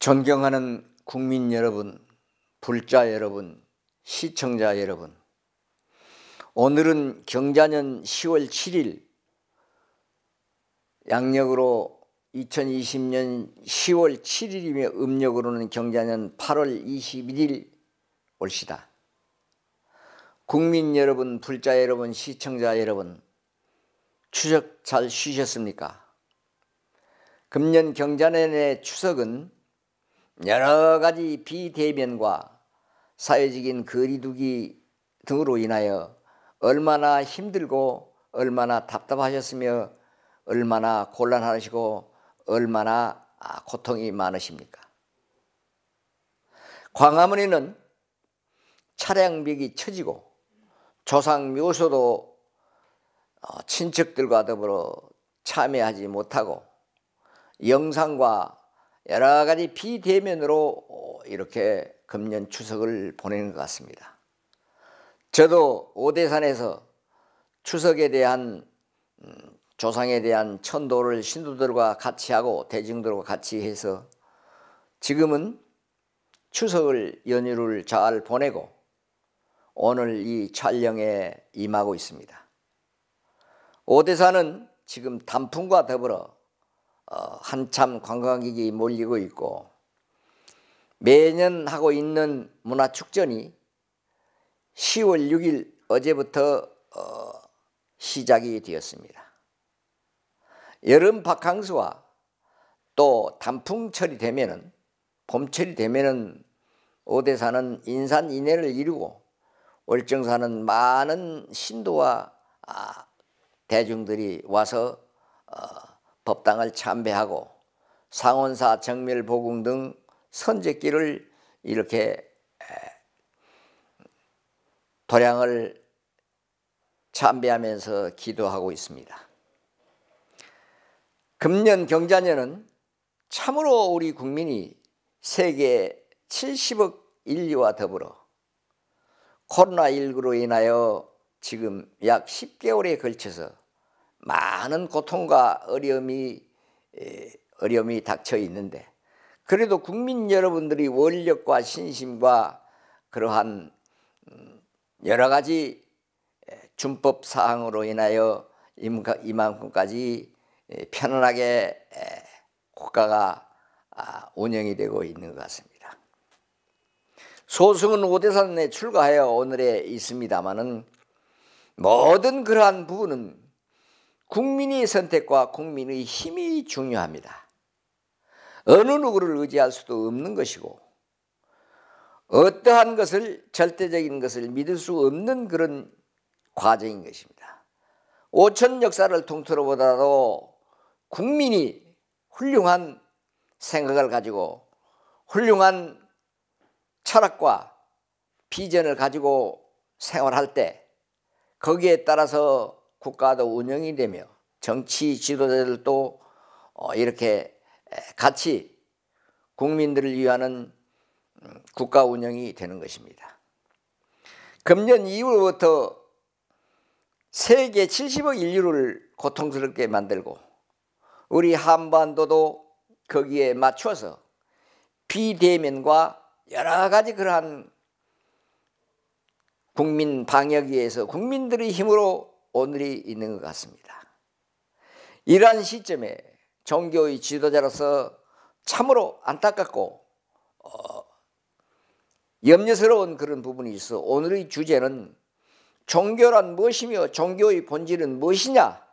존경하는 국민 여러분, 불자 여러분, 시청자 여러분. 오늘은 경자년 10월 7일 양력으로 2020년 10월 7일이며 음력으로는 경자년 8월 21일 올시다. 국민 여러분, 불자 여러분, 시청자 여러분, 추석 잘 쉬셨습니까? 금년 경자년의 추석은 여러 가지 비대면과 사회적인 거리두기 등으로 인하여 얼마나 힘들고 얼마나 답답하셨으며 얼마나 곤란하시고 얼마나 아, 고통이 많으십니까? 광화문에는 차량벽이 쳐지고 조상 묘소도 어, 친척들과 더불어 참여하지 못하고 영상과 여러 가지 비대면으로 이렇게 금년 추석을 보내는 것 같습니다. 저도 오대산에서 추석에 대한 음, 조상에 대한 천도를 신도들과 같이 하고 대중들과 같이 해서 지금은 추석을 연휴를 잘 보내고 오늘 이 촬영에 임하고 있습니다. 오대산은 지금 단풍과 더불어 어, 한참 관광객이 몰리고 있고 매년 하고 있는 문화축전이 10월 6일 어제부터 어, 시작이 되었습니다. 여름 바캉스와 또 단풍철이 되면은 봄철이 되면은 오대산은 인산 인해를 이루고 월정산은 많은 신도와 아, 대중들이 와서 어, 법당을 참배하고 상원사 정밀보궁 등 선제길을 이렇게 도량을 참배하면서 기도하고 있습니다. 금년 경자년은 참으로 우리 국민이 세계 70억 인류와 더불어 코로나19로 인하여 지금 약 10개월에 걸쳐서 많은 고통과 어려움이 어려움이 닥쳐 있는데 그래도 국민 여러분들이 원력과 신심과 그러한 음, 여러 가지 준법 사항으로 인하여 이만큼까지 편안하게 국가가 아, 운영이 되고 있는 것 같습니다. 소승은 오대산에 출가하여 오늘에 있습니다마는 모든 그러한 부분은 국민의 선택과 국민의 힘이 중요합니다. 어느 누구를 의지할 수도 없는 것이고 어떠한 것을 절대적인 것을 믿을 수 없는 그런 과정인 것입니다. 5천 역사를 통틀어 보다도 국민이 훌륭한 생각을 가지고 훌륭한 철학과 비전을 가지고 생활할 때 거기에 따라서 국가도 운영이 되며 정치 지도자들도 어, 이렇게 같이 국민들을 위하는 음, 국가 운영이 되는 것입니다. 금년 2월부터 세계 70억 인류를 고통스럽게 만들고 우리 한반도도 거기에 맞춰서 비대면과 여러 가지 그러한 국민 방역에 의해서 국민들의 힘으로 오늘이 있는 것 같습니다. 이러한 시점에 종교의 지도자로서 참으로 안타깝고 어, 염려스러운 그런 부분이 있어 오늘의 주제는 종교란 무엇이며 종교의 본질은 무엇이냐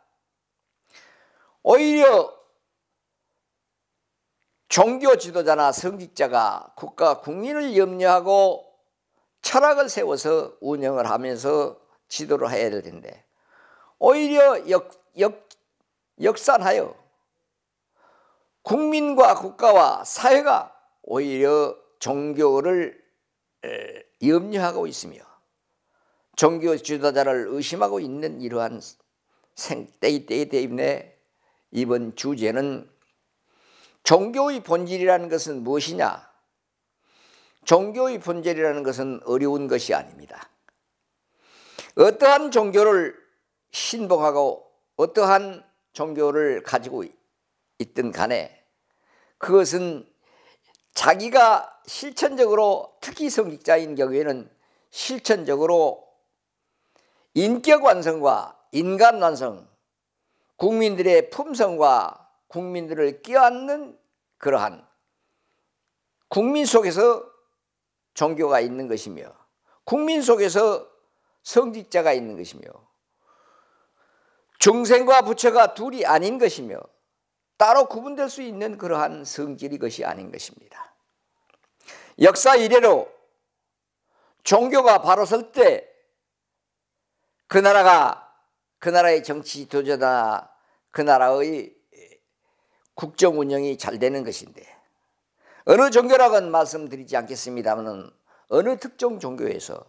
오히려 종교 지도자나 성직자가 국가 국민을 염려하고 철학을 세워서 운영을 하면서 지도를 해야 될 텐데 오히려 역, 역, 역산하여 국민과 국가와 사회가 오히려 종교를 염려하고 있으며 종교 주도자를 의심하고 있는 이러한 생때이때이 때문에 이번 주제는 종교의 본질이라는 것은 무엇이냐? 종교의 본질이라는 것은 어려운 것이 아닙니다. 어떠한 종교를 신봉하고 어떠한 종교를 가지고 있든 간에 그것은 자기가 실천적으로 특히 성직자인 경우에는 실천적으로 인격 완성과 인간 완성, 국민들의 품성과 국민들을 껴안는 그러한 국민 속에서 종교가 있는 것이며 국민 속에서 성직자가 있는 것이며 중생과 부처가 둘이 아닌 것이며 따로 구분될 수 있는 그러한 성질이 것이 아닌 것입니다. 역사 이래로 종교가 바로 설 때 그 나라가 그 나라의 정치 도저다 그 나라의 국정 운영이 잘 되는 것인데 어느 종교라고는 말씀드리지 않겠습니다만 어느 특정 종교에서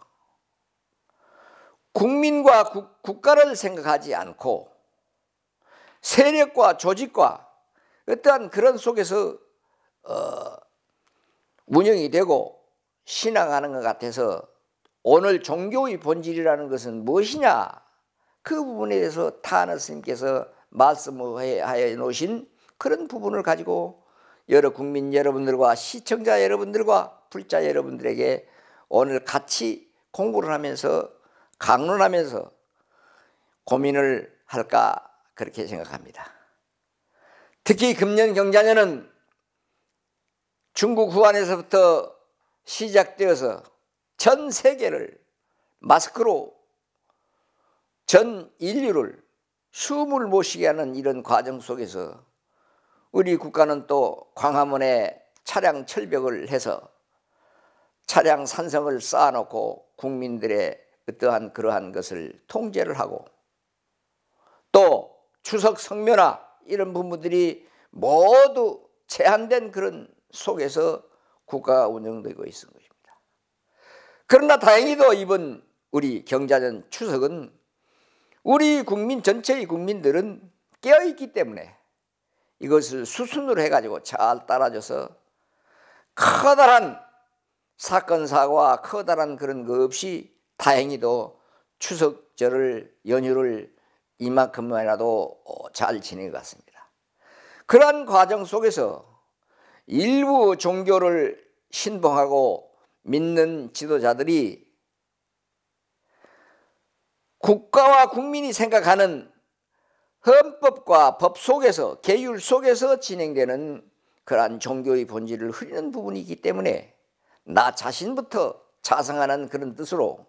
국민과 국, 국가를 생각하지 않고 세력과 조직과 어떠한 그런 속에서 어, 운영이 되고 신앙하는 것 같아서 오늘 종교의 본질이라는 것은 무엇이냐 그 부분에 대해서 타하나 스님께서 말씀하여 놓으신 그런 부분을 가지고 여러 국민 여러분들과 시청자 여러분들과 불자 여러분들에게 오늘 같이 공부를 하면서 강론하면서 고민을 할까 그렇게 생각합니다. 특히 금년 경자년은 중국 후안에서부터 시작되어서 전 세계를 마스크로 전 인류를 숨을 못 쉬게 하는 이런 과정 속에서 우리 국가는 또 광화문에 차량 철벽을 해서 차량 산성을 쌓아놓고 국민들의 그떠한 그러한 것을 통제를 하고 또 추석 성묘나 이런 부분들이 모두 제한된 그런 속에서 국가가 운영되고 있는 것입니다. 그러나 다행히도 이번 우리 경자전 추석은 우리 국민 전체의 국민들은 깨어있기 때문에 이것을 수순으로 해가지고 잘 따라줘서 커다란 사건 사고와 커다란 그런 거 없이 다행히도 추석절을 연휴를 이만큼이라도 만잘 어, 지내갔습니다. 그러한 과정 속에서 일부 종교를 신봉하고 믿는 지도자들이 국가와 국민이 생각하는 헌법과 법 속에서 계율 속에서 진행되는 그러한 종교의 본질을 흐리는 부분이기 때문에 나 자신부터 자성하는 그런 뜻으로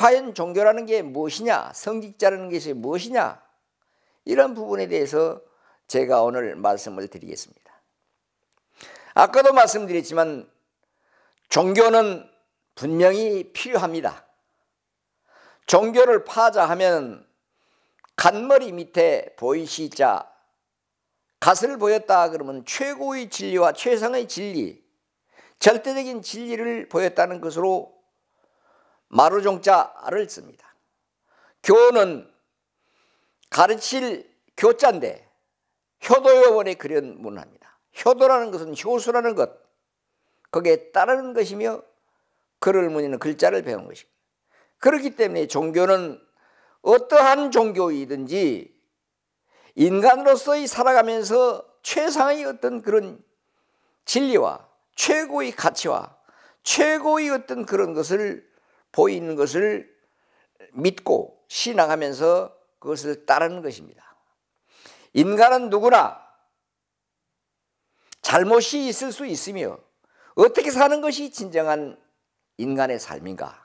과연 종교라는 게 무엇이냐 성직자라는 것이 무엇이냐 이런 부분에 대해서 제가 오늘 말씀을 드리겠습니다 아까도 말씀드렸지만 종교는 분명히 필요합니다 종교를 파자 하면 간머리 밑에 보이시자 갓을 보였다 그러면 최고의 진리와 최상의 진리 절대적인 진리를 보였다는 것으로 마루종자를 씁니다. 교는 가르칠 교자인데 효도요원이 그린 문화입니다. 효도라는 것은 효수라는 것, 거기에 따르는 것이며 글을 무늬는 글자를 배운 것입니다. 그렇기 때문에 종교는 어떠한 종교이든지 인간으로서의 살아가면서 최상의 어떤 그런 진리와 최고의 가치와 최고의 어떤 그런 것을 보이는 것을 믿고 신앙하면서 그것을 따르는 것입니다. 인간은 누구나 잘못이 있을 수 있으며 어떻게 사는 것이 진정한 인간의 삶인가?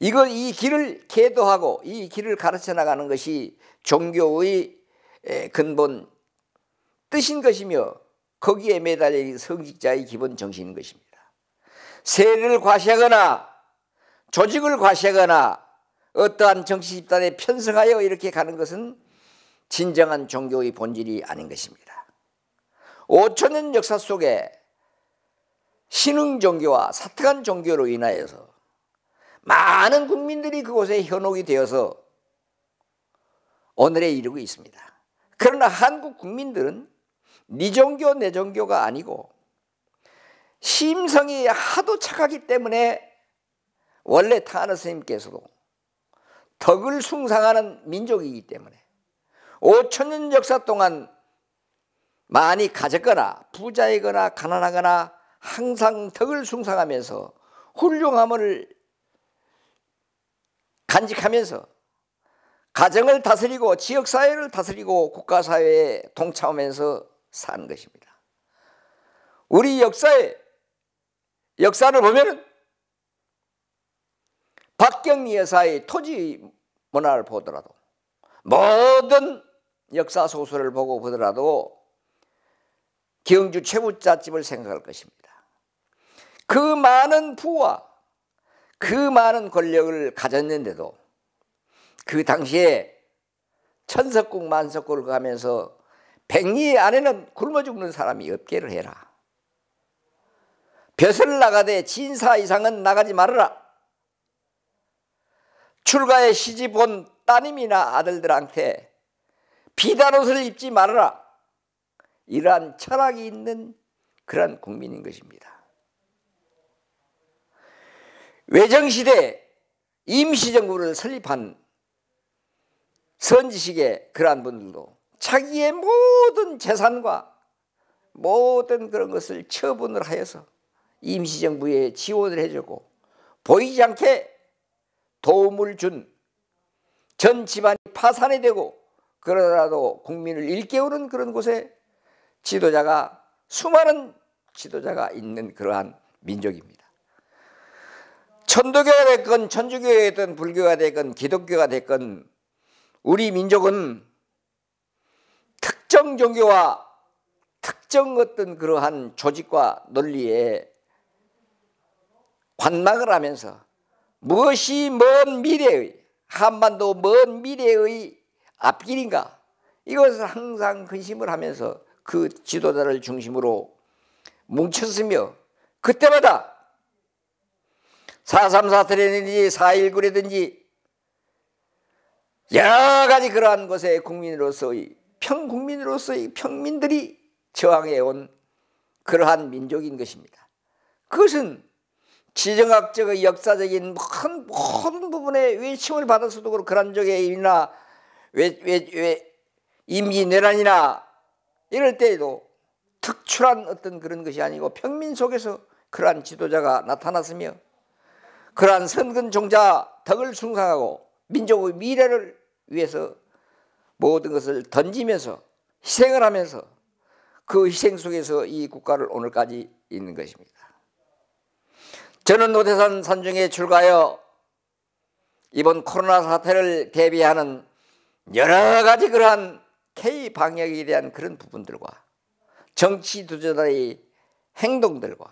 이걸 이 길을 계도하고 이 길을 가르쳐 나가는 것이 종교의 근본 뜻인 것이며 거기에 매달린 성직자의 기본 정신인 것입니다. 세를 과시하거나 조직을 과시하거나 어떠한 정치 집단에 편성하여 이렇게 가는 것은 진정한 종교의 본질이 아닌 것입니다. 5천년 역사 속에 신흥 종교와 사특한 종교로 인하여서 많은 국민들이 그곳에 현혹이 되어서 오늘에 이르고 있습니다. 그러나 한국 국민들은 니 종교 내 종교가 아니고 심성이 하도 착하기 때문에 원래 타나 스님께서도 덕을 숭상하는 민족이기 때문에 5천년 역사 동안 많이 가졌거나 부자이거나 가난하거나 항상 덕을 숭상하면서 훌륭함을 간직하면서 가정을 다스리고 지역사회를 다스리고 국가사회에 동참하면서 산 것입니다. 우리 역사에 역사를 보면 박경리 여사의 토지 문화를 보더라도 모든 역사 소설을 보고 보더라도 경주 최부잣집을 생각할 것입니다. 그 많은 부와 그 많은 권력을 가졌는데도 그 당시에 천석국 만석국을 가면서 백리 안에는 굶어 죽는 사람이 없게를 해라. 벼슬 나가되 진사 이상은 나가지 말아라. 출가에 시집 온 따님이나 아들들한테 비단옷을 입지 말아라. 이러한 철학이 있는 그런 국민인 것입니다. 외정시대 임시정부를 설립한 선지식의 그러한 분들도 자기의 모든 재산과 모든 그런 것을 처분을 하여서 임시정부에 지원을 해주고 보이지 않게 도움을 준 전 집안이 파산이 되고 그러라도 더 국민을 일깨우는 그런 곳에 지도자가 수많은 지도자가 있는 그러한 민족입니다. 천도교가 됐건 천주교가 됐건 불교가 됐건 기독교가 됐건 우리 민족은 특정 종교와 특정 어떤 그러한 조직과 논리에 관망을 하면서 무엇이 먼 미래의 한반도 먼 미래의 앞길인가 이것을 항상 근심을 하면서 그 지도자를 중심으로 뭉쳤으며 그때마다 4.3 사태라든지 4.19라든지 여러 가지 그러한 것에 국민으로서의 평국민으로서의 평민들이 저항해온 그러한 민족인 것입니다. 그것은 지정학적의 역사적인 큰 모든 부분에 외침을 받아서도 그렇고 그런 적에 일이나 외, 외, 외, 임기 내란이나 이럴 때에도 특출한 어떤 그런 것이 아니고 평민 속에서 그러한 지도자가 나타났으며 그러한 선근 종자 덕을 숭상하고 민족의 미래를 위해서 모든 것을 던지면서 희생을 하면서 그 희생 속에서 이 국가를 오늘까지 있는 것입니다. 저는 노대산 산중에 출가하여 이번 코로나 사태를 대비하는 여러 가지 그러한 K방역에 대한 그런 부분들과 정치 지도자의 행동들과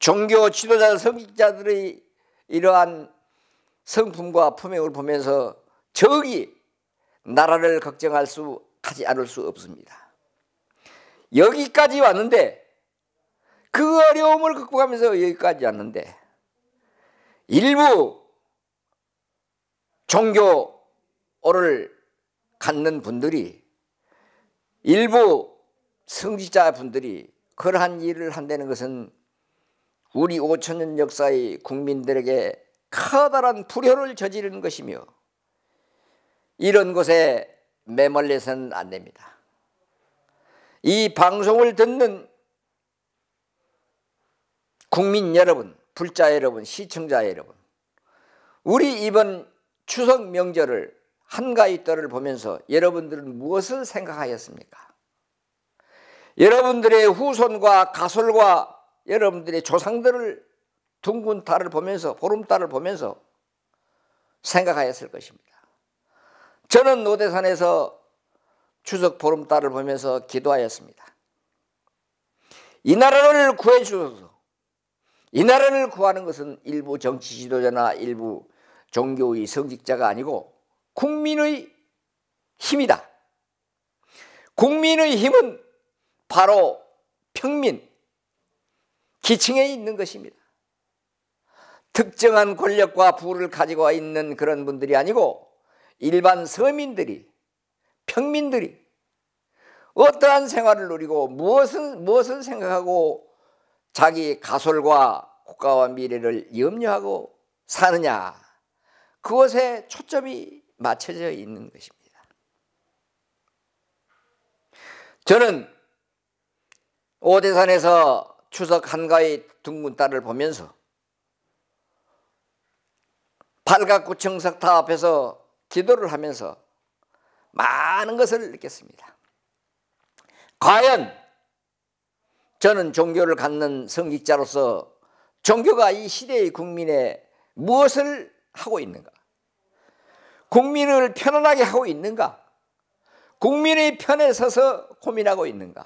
종교 지도자 성직자들의 이러한 성품과 품행을 보면서 적이 나라를 걱정할 수 하지 않을 수 없습니다. 여기까지 왔는데 그 어려움을 극복하면서 여기까지 왔는데 일부 종교를 갖는 분들이 일부 성직자분들이 그러한 일을 한다는 것은 우리 5천년 역사의 국민들에게 커다란 불효를 저지르는 것이며 이런 곳에 매몰려서는 안 됩니다. 이 방송을 듣는 국민 여러분, 불자 여러분, 시청자 여러분, 우리 이번 추석 명절을 한가위 떨를 보면서 여러분들은 무엇을 생각하였습니까? 여러분들의 후손과 가설과 여러분들의 조상들을 둥근 달을 보면서 보름달을 보면서 생각하였을 것입니다. 저는 노대산에서 추석 보름달을 보면서 기도하였습니다. 이 나라를 구해 주소서. 이 나라를 구하는 것은 일부 정치 지도자나 일부 종교의 성직자가 아니고 국민의 힘이다. 국민의 힘은 바로 평민, 기층에 있는 것입니다. 특정한 권력과 부를 가지고 있는 그런 분들이 아니고 일반 서민들이, 평민들이 어떠한 생활을 누리고 무엇은, 무엇을 생각하고 자기 가설과 국가와 미래를 염려하고 사느냐 그것에 초점이 맞춰져 있는 것입니다. 저는 오대산에서 추석 한가위 둥근 달을 보면서 팔각구 청석탑 앞에서 기도를 하면서 많은 것을 느꼈습니다. 과연 저는 종교를 갖는 성직자로서 종교가 이 시대의 국민에 무엇을 하고 있는가? 국민을 편안하게 하고 있는가? 국민의 편에 서서 고민하고 있는가?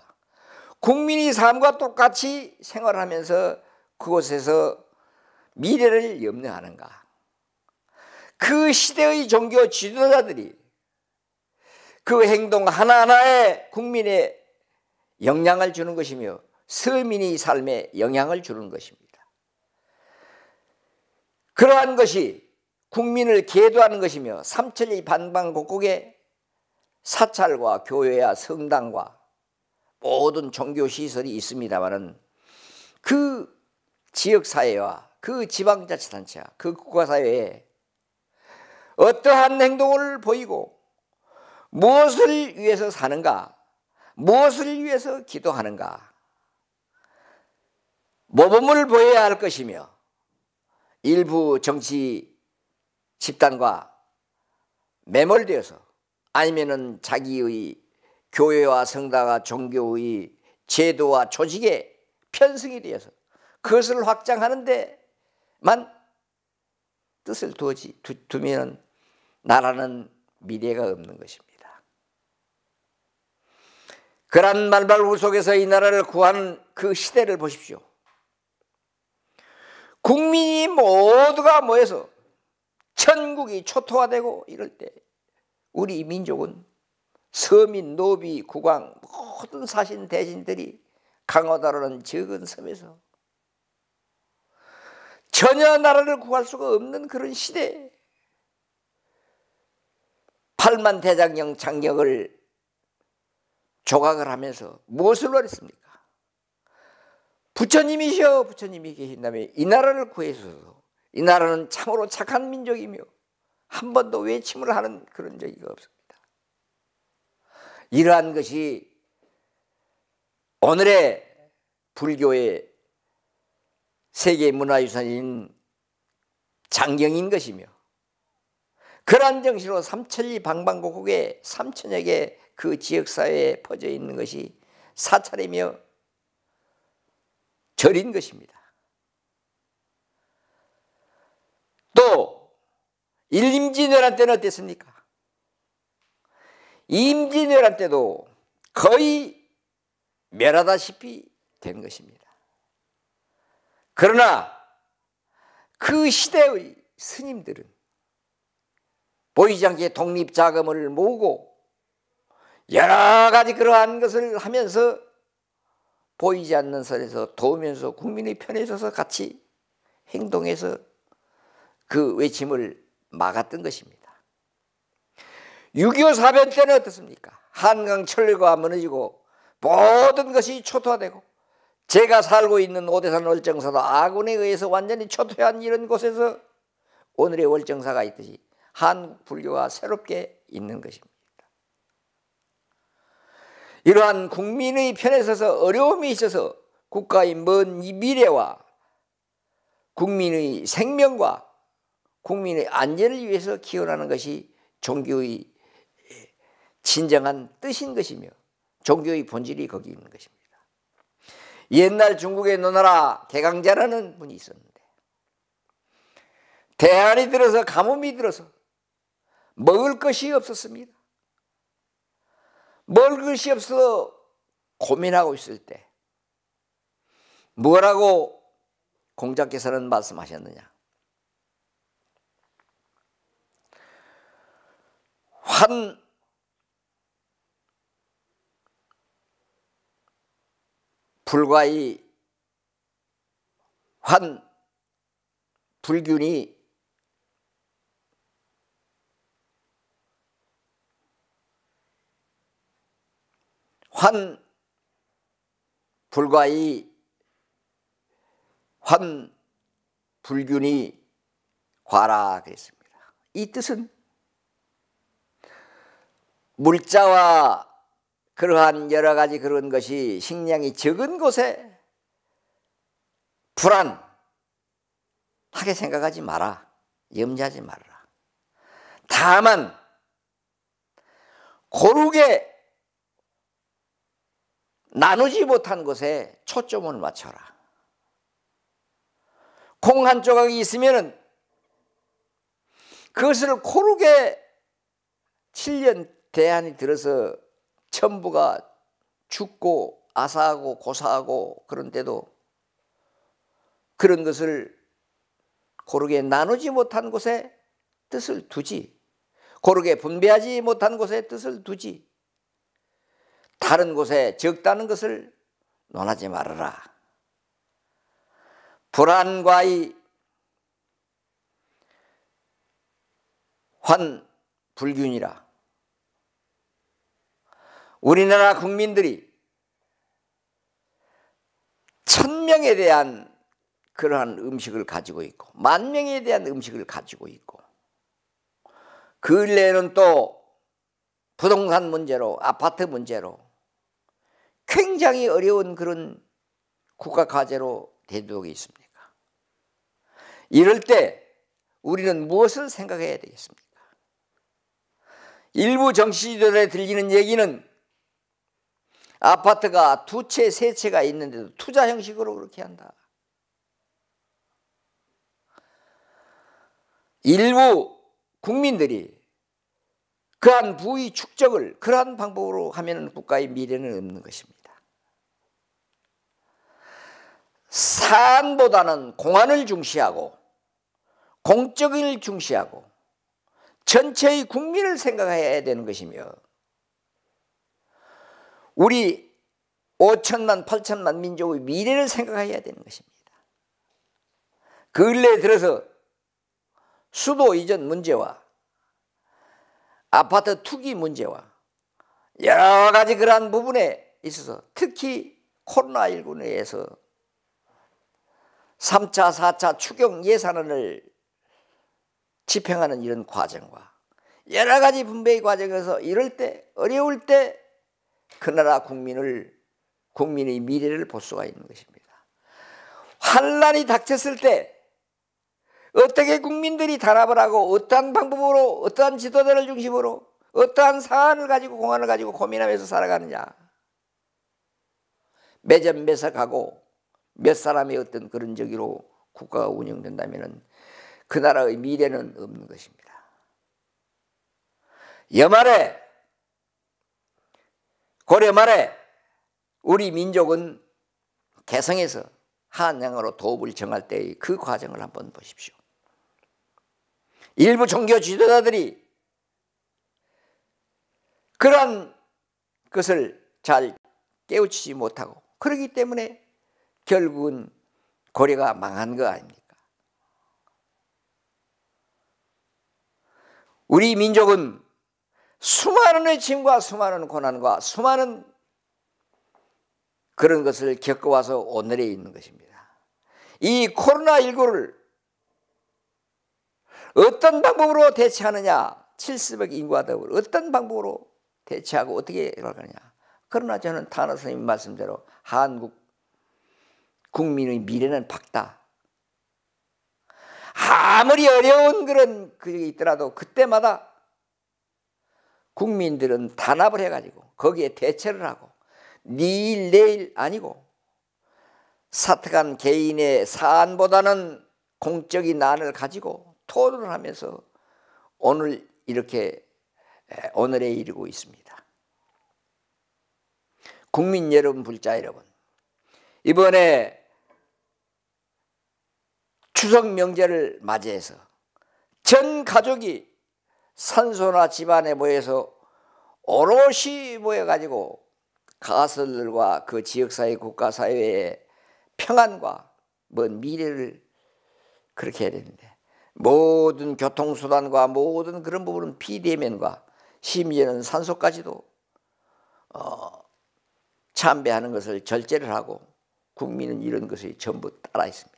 국민이 삶과 똑같이 생활하면서 그곳에서 미래를 염려하는가? 그 시대의 종교 지도자들이 그 행동 하나하나에 국민의 영향을 주는 것이며 서민의 삶에 영향을 주는 것입니다. 그러한 것이 국민을 계도하는 것이며 삼천리 반방곡곡에 사찰과 교회와 성당과 모든 종교 시설이 있습니다만그 지역 사회와 그 지방자치단체와 그 국가 사회에 어떠한 행동을 보이고 무엇을 위해서 사는가, 무엇을 위해서 기도하는가 모범을 보여야 할 것이며 일부 정치 집단과 매몰되어서 아니면은 자기의 교회와 성당과 종교의 제도와 조직에 편승이 되어서 그것을 확장하는데만 뜻을 두지 두, 두면 나라는 미래가 없는 것입니다. 그런 말발구 속에서 이 나라를 구한 그 시대를 보십시오. 국민이 모두가 모여서 천국이 초토화되고 이럴 때 우리 민족은 서민, 노비, 국왕 모든 사신 대신들이 강하다라는 적은 섬에서 전혀 나라를 구할 수가 없는 그런 시대에 팔만대장경장경을 조각을 하면서 무엇을 원했습니까? 부처님이시여 부처님이 계신 다음에 이 나라를 구해주소서 이 나라는 참으로 착한 민족이며 한 번도 외침을 하는 그런 적이 없습니다. 이러한 것이 오늘의 불교의 세계 문화유산인 장경인 것이며 그러한 정신으로 삼천리 방방곡곡에 삼천역에 그 지역사회에 퍼져 있는 것이 사찰이며 절인 것입니다. 또임진왜란 때는 어땠습니까? 임진왜란 때도 거의 멸하다시피 된 것입니다. 그러나 그 시대의 스님들은 보이지 않게 독립자금을 모으고 여러 가지 그러한 것을 하면서 보이지 않는 선에서 도우면서 국민의 편에 서서 같이 행동해서 그 외침을 막았던 것입니다. 6.25 사변 때는 어떻습니까? 한강 철류가 무너지고 모든 것이 초토화되고 제가 살고 있는 오대산 월정사도 아군에 의해서 완전히 초토한 이런 곳에서 오늘의 월정사가 있듯이 한 불교가 새롭게 있는 것입니다. 이러한 국민의 편에 서서 어려움이 있어서 국가의 먼 미래와 국민의 생명과 국민의 안전을 위해서 기원하는 것이 종교의 진정한 뜻인 것이며 종교의 본질이 거기 있는 것입니다. 옛날 중국의 노나라 개강자라는 분이 있었는데 대안이 들어서 가뭄이 들어서 먹을 것이 없었습니다. 뭘 것이 없어 고민하고 있을 때 뭐라고 공자께서는 말씀하셨느냐? 환 불과이 환 불균이 환 불과이 환 불균이 과라 그랬습니다. 이 뜻은 물자와 그러한 여러 가지 그런 것이 식량이 적은 곳에 불안하게 생각하지 마라. 염려하지 말라. 다만 고르게 나누지 못한 것에 초점을 맞춰라. 콩 한 조각이 있으면 그것을 고르게 7년 대안이 들어서 전부가 죽고 아사하고 고사하고 그런데도 그런 것을 고르게 나누지 못한 곳에 뜻을 두지 고르게 분배하지 못한 곳에 뜻을 두지 다른 곳에 적다는 것을 논하지 말아라. 불안과의 환 불균이라. 우리나라 국민들이 천명에 대한 그러한 음식을 가지고 있고 만명에 대한 음식을 가지고 있고 그 일례는 또 부동산 문제로 아파트 문제로 굉장히 어려운 그런 국가 과제로 대두하고 있습니까? 이럴 때 우리는 무엇을 생각해야 되겠습니까? 일부 정치인들에 들리는 얘기는 아파트가 두 채, 세 채가 있는데도 투자 형식으로 그렇게 한다. 일부 국민들이 그한 러 부의 축적을 그러한 방법으로 하면 국가의 미래는 없는 것입니다. 사안보다는 공안을 중시하고 공적을 중시하고 전체의 국민을 생각해야 되는 것이며 우리 5천만 8천만 민족의 미래를 생각해야 되는 것입니다. 그 근래 들어서 수도 이전 문제와 아파트 투기 문제와 여러 가지 그러한 부분에 있어서 특히 코로나19에 의해서 3차, 4차 추경 예산안을 집행하는 이런 과정과 여러 가지 분배의 과정에서 이럴 때 어려울 때 그 나라 국민을 국민의 미래를 볼 수가 있는 것입니다. 환란이 닥쳤을 때 어떻게 국민들이 단합을 하고 어떠한 방법으로 어떠한 지도자를 중심으로 어떠한 사안을 가지고 공안을 가지고 고민하면서 살아가느냐 매점 매석하고 몇 사람의 어떤 그런 저기로 국가가 운영된다면 그 나라의 미래는 없는 것입니다. 여말에 고려 말에 우리 민족은 개성에서 한양으로 도읍을 정할 때의 그 과정을 한번 보십시오. 일부 종교 지도자들이 그런 것을 잘 깨우치지 못하고 그러기 때문에 결국은 고려가 망한 거 아닙니까? 우리 민족은 수많은 짐과 수많은 고난과 수많은 그런 것을 겪어와서 오늘에 있는 것입니다. 이 코로나19를 어떤 방법으로 대처하느냐 70억 인구하다고 어떤 방법으로 대처하고 어떻게 일어나느냐? 그러나 저는 단어 선생님 말씀대로 한국 국민의 미래는 밝다. 아무리 어려운 그런 그게 있더라도 그때마다 국민들은 단합을 해가지고 거기에 대처를 하고 니일 내일 아니고 사특한 개인의 사안보다는 공적인 난을 가지고 토론을 하면서 오늘 이렇게 오늘에 이르고 있습니다. 국민 여러분 불자 여러분 이번에 추석 명절을 맞이해서 전 가족이 산소나 집안에 모여서 오롯이 모여가지고 가설들과 그 지역사회 국가사회의 평안과 먼 미래를 그렇게 해야 되는데 모든 교통수단과 모든 그런 부분은 비대면과 심지어는 산소까지도 어, 참배하는 것을 절제를 하고 국민은 이런 것이 전부 따라 있습니다.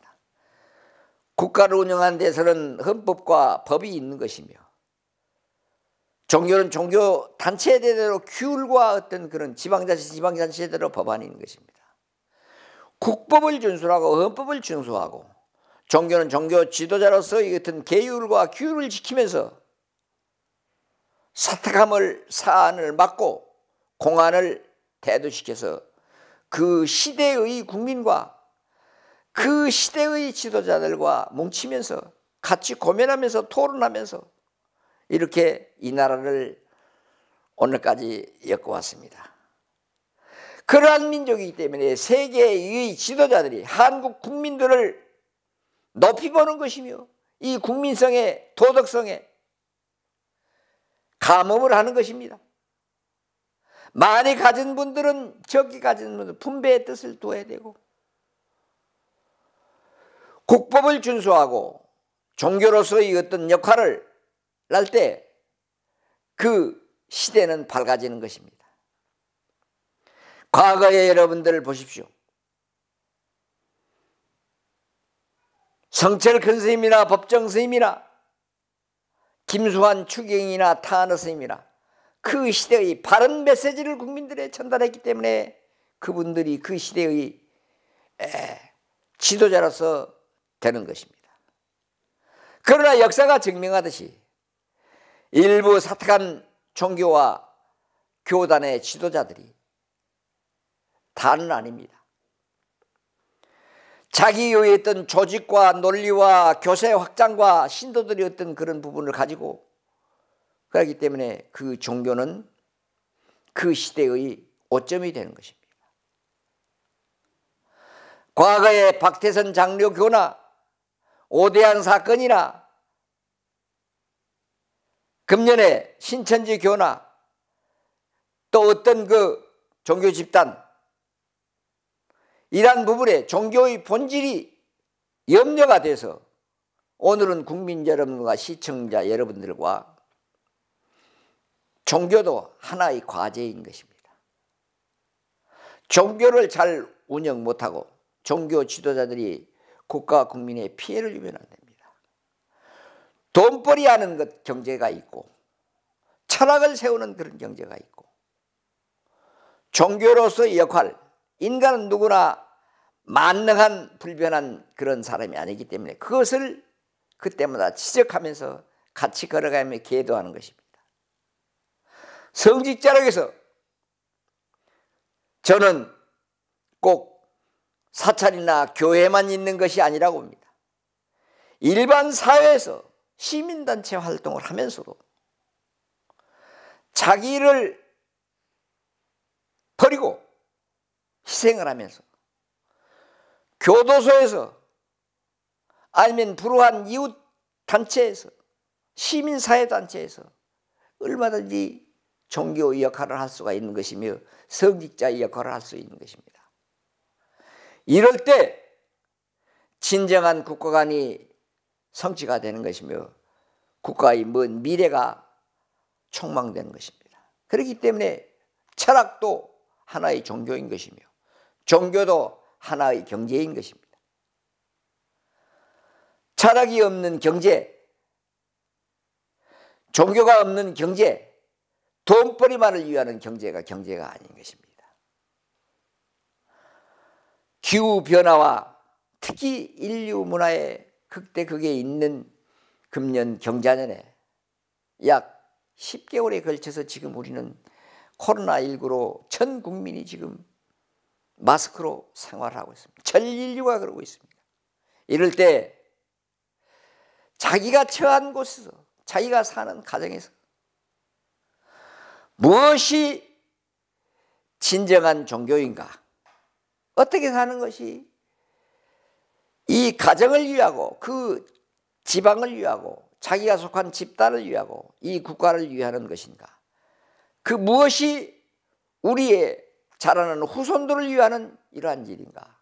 국가를 운영하는 데서는 헌법과 법이 있는 것이며 종교는 종교 단체대로 규율과 어떤 그런 지방자치 지방자치대로 법안이 있는 것입니다. 국법을 준수하고 헌법을 준수하고 종교는 종교 지도자로서 이 같은 계율과 규율을 지키면서 사탁함을 사안을 막고 공안을 대두시켜서 그 시대의 국민과 그 시대의 지도자들과 뭉치면서 같이 고민하면서 토론하면서 이렇게 이 나라를 오늘까지 엮어왔습니다. 그러한 민족이기 때문에 세계의 지도자들이 한국 국민들을 높이 보는 것이며 이 국민성의 도덕성에 감험을 하는 것입니다. 많이 가진 분들은 적게 가진 분들 분배의 뜻을 두야 되고 국법을 준수하고 종교로서의 어떤 역할을 할 때 그 시대는 밝아지는 것입니다. 과거의 여러분들을 보십시오. 성철 큰 스님이나 법정 스님이나 김수환 추경이나 타너 스님이나 그 시대의 바른 메시지를 국민들에 전달했기 때문에 그분들이 그 시대의 지도자로서 되는 것입니다. 그러나 역사가 증명하듯이 일부 사탁한 종교와 교단의 지도자들이 다는 아닙니다. 자기 요에 있던 조직과 논리와 교세 확장과 신도들이 어떤 그런 부분을 가지고 그렇기 때문에 그 종교는 그 시대의 오점이 되는 것입니다. 과거의 박태선 장려교나 오대한 사건이나 금년에 신천지 교나 또 어떤 그 종교 집단 이러한 부분에 종교의 본질이 염려가 돼서 오늘은 국민 여러분과 시청자 여러분들과 종교도 하나의 과제인 것입니다. 종교를 잘 운영 못하고 종교 지도자들이 국가 국민의 피해를 주면 안 됩니다. 돈벌이 하는 것 경제가 있고 철학을 세우는 그런 경제가 있고 종교로서의 역할 인간은 누구나 만능한 불변한 그런 사람이 아니기 때문에 그것을 그때마다 지적하면서 같이 걸어가며 기도하는 것입니다. 성직자락에서 저는 꼭 사찰이나 교회만 있는 것이 아니라고 봅니다. 일반 사회에서 시민단체 활동을 하면서도 자기를 버리고 희생을 하면서 교도소에서 아니면 불우한 이웃 단체에서 시민사회단체에서 얼마든지 네 종교의 역할을 할 수가 있는 것이며 성직자의 역할을 할 수 있는 것입니다. 이럴 때 진정한 국가관이 성취가 되는 것이며 국가의 먼 미래가 촉망되는 것입니다. 그렇기 때문에 철학도 하나의 종교인 것이며 종교도 하나의 경제인 것입니다. 철학이 없는 경제, 종교가 없는 경제, 돈벌이만을 위하는 경제가 경제가 아닌 것입니다. 기후변화와 특히 인류 문화의 극대 극에 있는 금년 경자년에 약 10개월에 걸쳐서 지금 우리는 코로나19로 전 국민이 지금 마스크로 생활하고 있습니다. 전 인류가 그러고 있습니다. 이럴 때 자기가 처한 곳에서 자기가 사는 가정에서 무엇이 진정한 종교인가? 어떻게 사는 것이 이 가정을 위하고 그 지방을 위하고 자기가 속한 집단을 위하고 이 국가를 위하는 것인가? 그 무엇이 우리의 자라는 후손들을 위하는 이러한 일인가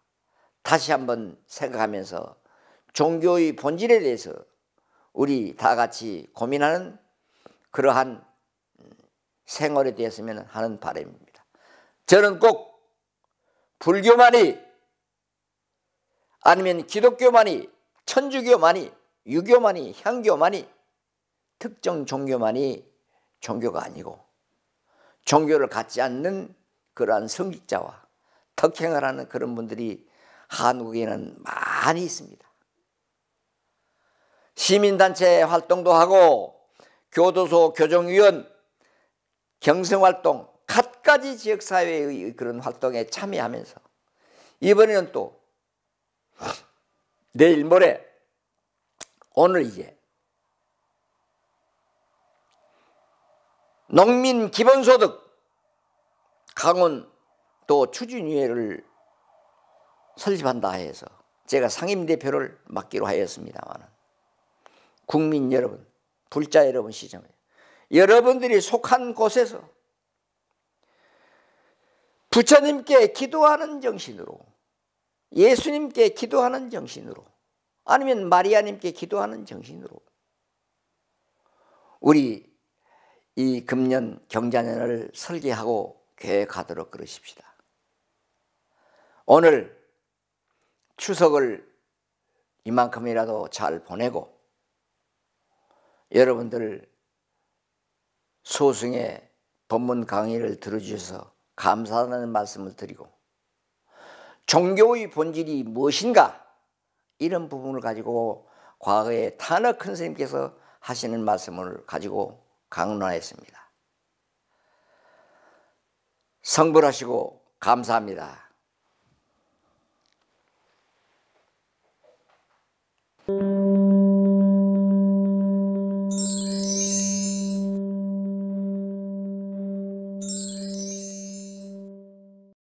다시 한번 생각하면서 종교의 본질에 대해서 우리 다 같이 고민하는 그러한 음, 생활이 되었으면 하는 바람입니다. 저는 꼭 불교만이 아니면 기독교만이 천주교만이 유교만이 향교만이 특정 종교만이 종교가 아니고 종교를 갖지 않는 그러한 성직자와 특행을 하는 그런 분들이 한국에는 많이 있습니다. 시민단체 활동도 하고 교도소 교정위원 경성활동 갖가지 지역사회의 그런 활동에 참여하면서 이번에는 또 내일 모레 오늘 이제 농민 기본소득 강원도 추진위회를 설립한다 해서 제가 상임대표를 맡기로 하였습니다만 국민 여러분, 불자 여러분 시점에 여러분들이 속한 곳에서 부처님께 기도하는 정신으로 예수님께 기도하는 정신으로 아니면 마리아님께 기도하는 정신으로 우리 이 금년 경자년을 설계하고 계획하도록 그러십시다. 오늘 추석을 이만큼이라도 잘 보내고 여러분들 소승의 법문 강의를 들어주셔서 감사하는 말씀을 드리고 종교의 본질이 무엇인가 이런 부분을 가지고 과거에 탄어 큰 스님께서 하시는 말씀을 가지고 강론했습니다. 성불하시고 감사합니다.